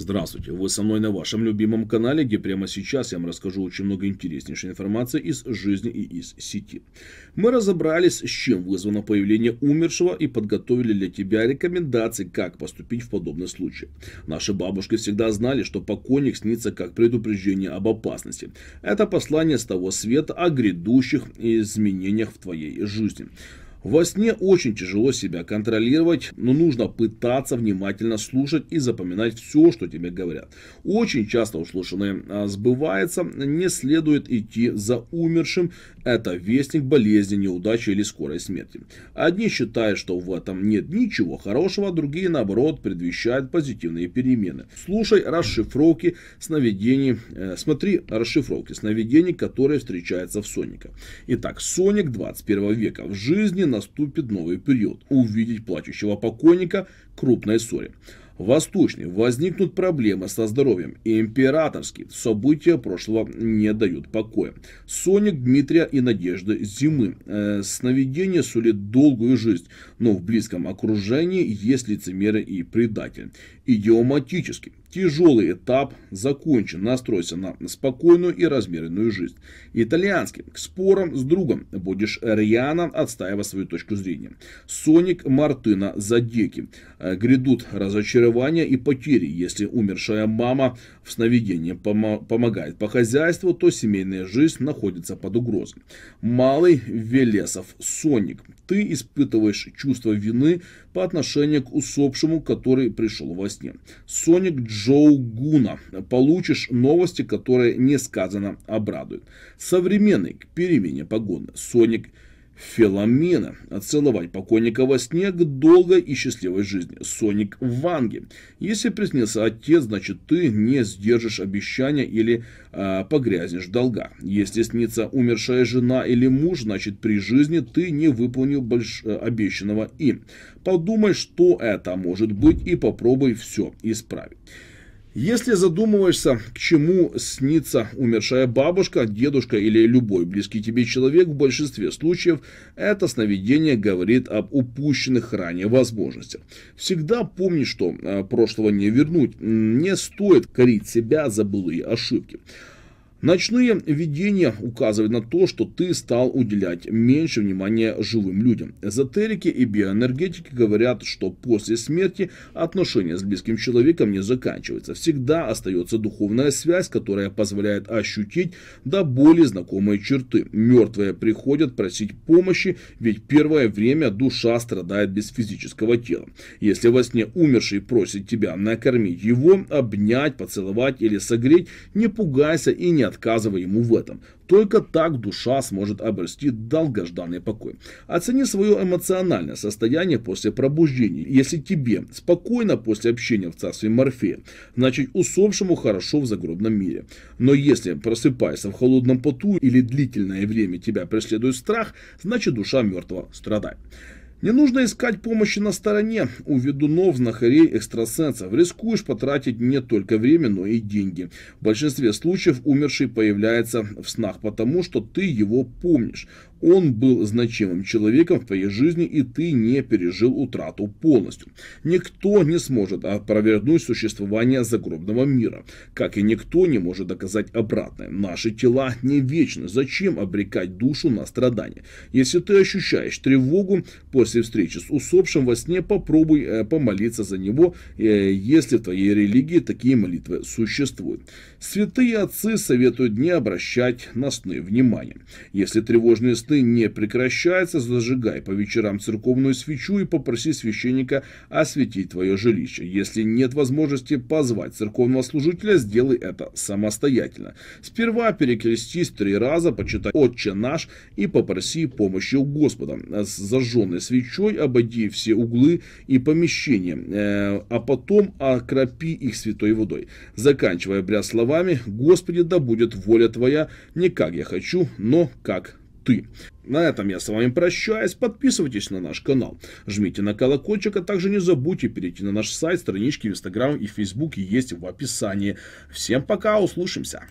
Здравствуйте, вы со мной на вашем любимом канале, где прямо сейчас я вам расскажу очень много интереснейшей информации из жизни и из сети. Мы разобрались, с чем вызвано появление умершего и подготовили для тебя рекомендации, как поступить в подобный случай. Наши бабушки всегда знали, что покойник снится как предупреждение об опасности. Это послание с того света о грядущих изменениях в твоей жизни. Во сне очень тяжело себя контролировать, но нужно пытаться внимательно слушать и запоминать все, что тебе говорят. Очень часто услышанное а, сбывается, не следует идти за умершим, это вестник болезни, неудачи или скорой смерти. Одни считают, что в этом нет ничего хорошего, другие наоборот предвещают позитивные перемены. Слушай расшифровки сновидений, э, смотри расшифровки сновидений, которые встречаются в Соника. Итак, Соник 21 века. В жизни на наступит новый период. Увидеть плачущего покойника – крупной ссоре. Восточный. Возникнут проблемы со здоровьем. Императорский. События прошлого не дают покоя. Соник Дмитрия и Надежды Зимы. Э, сновидение сулит долгую жизнь, но в близком окружении есть лицемеры и предатель. Идиоматический. Тяжелый этап закончен. Настройся на спокойную и размеренную жизнь. Итальянский. К спорам с другом будешь рьяно отстаивать свою точку зрения. Соник Мартына Задеки. Э, грядут разочарования и потери. Если умершая мама в сновидении помо помогает по хозяйству, то семейная жизнь находится под угрозой. Малый Велесов Соник ты испытываешь чувство вины по отношению к усопшему, который пришел во сне. Соник Джоу Гуна. Получишь новости, которые не сказано обрадуют. Современный к перемене погоды. Соник Джоу Феломена, целовать покойника во сне к долгой и счастливой жизни. Соник Ванги. Если приснился отец, значит ты не сдержишь обещания или э, погрязнешь долга. Если снится умершая жена или муж, значит при жизни ты не выполнил больш... Э, обещанного им. Подумай, что это может быть и попробуй все исправить. Если задумываешься, к чему снится умершая бабушка, дедушка или любой близкий тебе человек, в большинстве случаев это сновидение говорит об упущенных ранее возможностях. Всегда помни, что э, прошлого не вернуть, не стоит корить себя за былые ошибки. Ночные видения указывают на то, что ты стал уделять меньше внимания живым людям. Эзотерики и биоэнергетики говорят, что после смерти отношения с близким человеком не заканчиваются. Всегда остается духовная связь, которая позволяет ощутить до боли знакомые черты. Мертвые приходят просить помощи, ведь первое время душа страдает без физического тела. Если во сне умерший просит тебя накормить его, обнять, поцеловать или согреть, не пугайся и не Отказывай ему в этом. Только так душа сможет обрести долгожданный покой. Оцени свое эмоциональное состояние после пробуждения. Если тебе спокойно после общения в царстве Морфея, значит усопшему хорошо в загробном мире. Но если просыпаешься в холодном поту или длительное время тебя преследует страх, значит душа мертвого страдает. Не нужно искать помощи на стороне. У ведунов, знахарей, экстрасенсов рискуешь потратить не только время, но и деньги. В большинстве случаев умерший появляется в снах потому, что ты его помнишь. Он был значимым человеком в твоей жизни, и ты не пережил утрату полностью. Никто не сможет опровергнуть существование загробного мира, как и никто не может доказать обратное. Наши тела не вечны. Зачем обрекать душу на страдания? Если ты ощущаешь тревогу после встречи с усопшим во сне, попробуй э, помолиться за него, э, если в твоей религии такие молитвы существуют. Святые отцы советуют не обращать на сны внимания. Если тревожные сны посты не прекращается зажигай по вечерам церковную свечу и попроси священника осветить твое жилище. Если нет возможности позвать церковного служителя, сделай это самостоятельно. Сперва перекрестись три раза, почитай «Отче наш» и попроси помощи у Господа. С зажженной свечой обойди все углы и помещения, э, а потом окропи их святой водой. Заканчивая бря словами «Господи, да будет воля Твоя, не как я хочу, но как ты. На этом я с вами прощаюсь. Подписывайтесь на наш канал, жмите на колокольчик, а также не забудьте перейти на наш сайт, странички в Инстаграм и Фейсбуке есть в описании. Всем пока, услышимся!